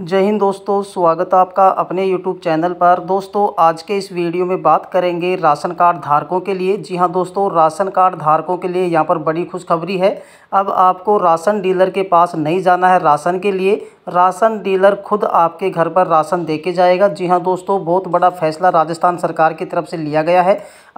जय हिंद दोस्तों स्वागत है आपका अपने YouTube चैनल पर दोस्तों आज के इस वीडियो में बात करेंगे राशन कार्ड धारकों के लिए जी हाँ दोस्तों राशन कार्ड धारकों के लिए यहाँ पर बड़ी खुशखबरी है अब आपको राशन डीलर के पास नहीं जाना है राशन के लिए राशन डीलर खुद आपके घर पर राशन दे के जाएगा जी हाँ दोस्तों बहुत बड़ा फैसला राजस्थान सरकार की तरफ से लिया गया है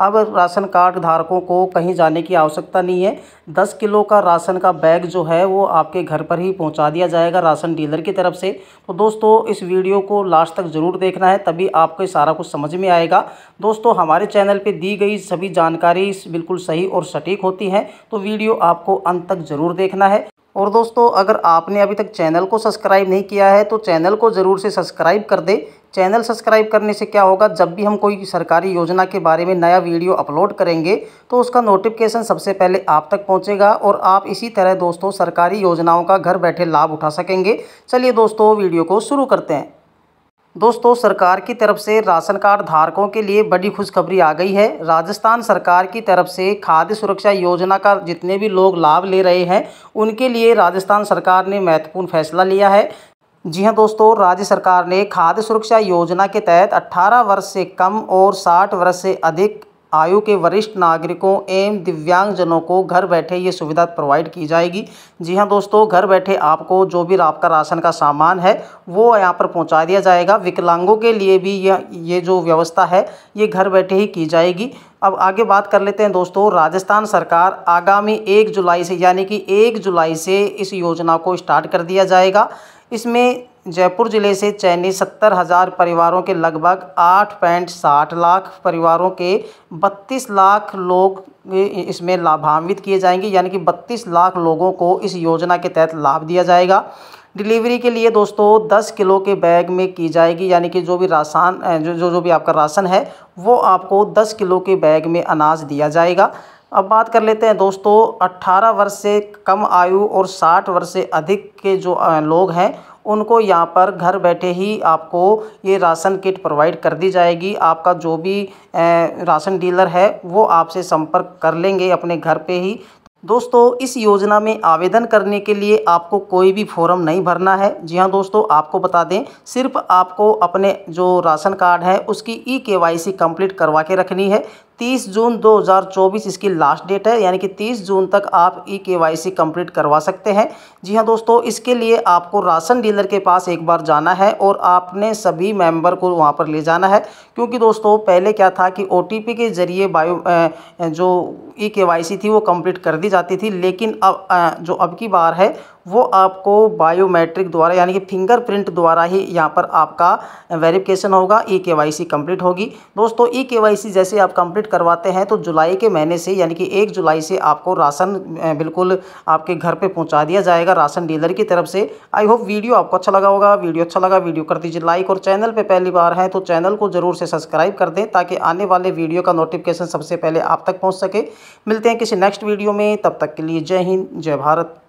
अब राशन कार्ड धारकों को कहीं जाने की आवश्यकता नहीं है दस किलो का राशन का बैग जो है वो आपके घर पर ही पहुँचा दिया जाएगा राशन डीलर की तरफ से तो दोस्तों इस वीडियो को लास्ट तक ज़रूर देखना है तभी आपको सारा कुछ समझ में आएगा दोस्तों हमारे चैनल पर दी गई सभी जानकारी बिल्कुल सही और सटीक होती हैं तो वीडियो आपको अंत तक ज़रूर देखना है और दोस्तों अगर आपने अभी तक चैनल को सब्सक्राइब नहीं किया है तो चैनल को ज़रूर से सब्सक्राइब कर दे चैनल सब्सक्राइब करने से क्या होगा जब भी हम कोई सरकारी योजना के बारे में नया वीडियो अपलोड करेंगे तो उसका नोटिफिकेशन सबसे पहले आप तक पहुंचेगा और आप इसी तरह दोस्तों सरकारी योजनाओं का घर बैठे लाभ उठा सकेंगे चलिए दोस्तों वीडियो को शुरू करते हैं दोस्तों सरकार की तरफ से राशन कार्ड धारकों के लिए बड़ी खुशखबरी आ गई है राजस्थान सरकार की तरफ से खाद्य सुरक्षा योजना का जितने भी लोग लाभ ले रहे हैं उनके लिए राजस्थान सरकार ने महत्वपूर्ण फैसला लिया है जी हां दोस्तों राज्य सरकार ने खाद्य सुरक्षा योजना के तहत 18 वर्ष से कम और 60 वर्ष से अधिक आयु के वरिष्ठ नागरिकों एवं दिव्यांगजनों को घर बैठे ये सुविधा प्रोवाइड की जाएगी जी हाँ दोस्तों घर बैठे आपको जो भी आपका राशन का सामान है वो यहाँ पर पहुँचा दिया जाएगा विकलांगों के लिए भी यह ये जो व्यवस्था है ये घर बैठे ही की जाएगी अब आगे बात कर लेते हैं दोस्तों राजस्थान सरकार आगामी एक जुलाई से यानी कि एक जुलाई से इस योजना को स्टार्ट कर दिया जाएगा इसमें जयपुर ज़िले से चयनित सत्तर हज़ार परिवारों के लगभग आठ पॉइंट साठ लाख परिवारों के बत्तीस लाख लोग इसमें लाभान्वित किए जाएंगे यानी कि बत्तीस लाख लोगों को इस योजना के तहत लाभ दिया जाएगा डिलीवरी के लिए दोस्तों दस किलो के बैग में की जाएगी यानी कि जो भी राशन जो जो जो भी आपका राशन है वो आपको दस किलो के बैग में अनाज दिया जाएगा अब बात कर लेते हैं दोस्तों 18 वर्ष से कम आयु और 60 वर्ष से अधिक के जो लोग हैं उनको यहाँ पर घर बैठे ही आपको ये राशन किट प्रोवाइड कर दी जाएगी आपका जो भी राशन डीलर है वो आपसे संपर्क कर लेंगे अपने घर पे ही दोस्तों इस योजना में आवेदन करने के लिए आपको कोई भी फॉर्म नहीं भरना है जी हाँ दोस्तों आपको बता दें सिर्फ आपको अपने जो राशन कार्ड है उसकी ई के वाई सी कंप्लीट करवा के रखनी है 30 जून 2024 इसकी लास्ट डेट है यानी कि 30 जून तक आप ई के वाई सी कंप्लीट करवा सकते हैं जी हाँ दोस्तों इसके लिए आपको राशन डीलर के पास एक बार जाना है और आपने सभी मेंबर को वहाँ पर ले जाना है क्योंकि दोस्तों पहले क्या था कि ओ के ज़रिए बायो जो ई के वाई सी थी वो कंप्लीट कर दी जाती थी लेकिन अब जो अब की बार है वो आपको बायोमेट्रिक द्वारा यानी कि फिंगरप्रिंट द्वारा ही यहाँ पर आपका वेरिफिकेशन होगा ई के वाई सी कम्प्लीट होगी दोस्तों ई के वाई सी जैसे आप कंप्लीट करवाते हैं तो जुलाई के महीने से यानी कि एक जुलाई से आपको राशन बिल्कुल आपके घर पे पहुँचा दिया जाएगा राशन डीलर की तरफ से आई होप वीडियो आपको अच्छा लगा होगा वीडियो अच्छा लगा वीडियो कर दीजिए लाइक और चैनल पर पहली बार है तो चैनल को ज़रूर से सब्सक्राइब कर दें ताकि आने वाले वीडियो का नोटिफिकेशन सबसे पहले आप तक पहुँच सके मिलते हैं किसी नेक्स्ट वीडियो में तब तक के लिए जय हिंद जय भारत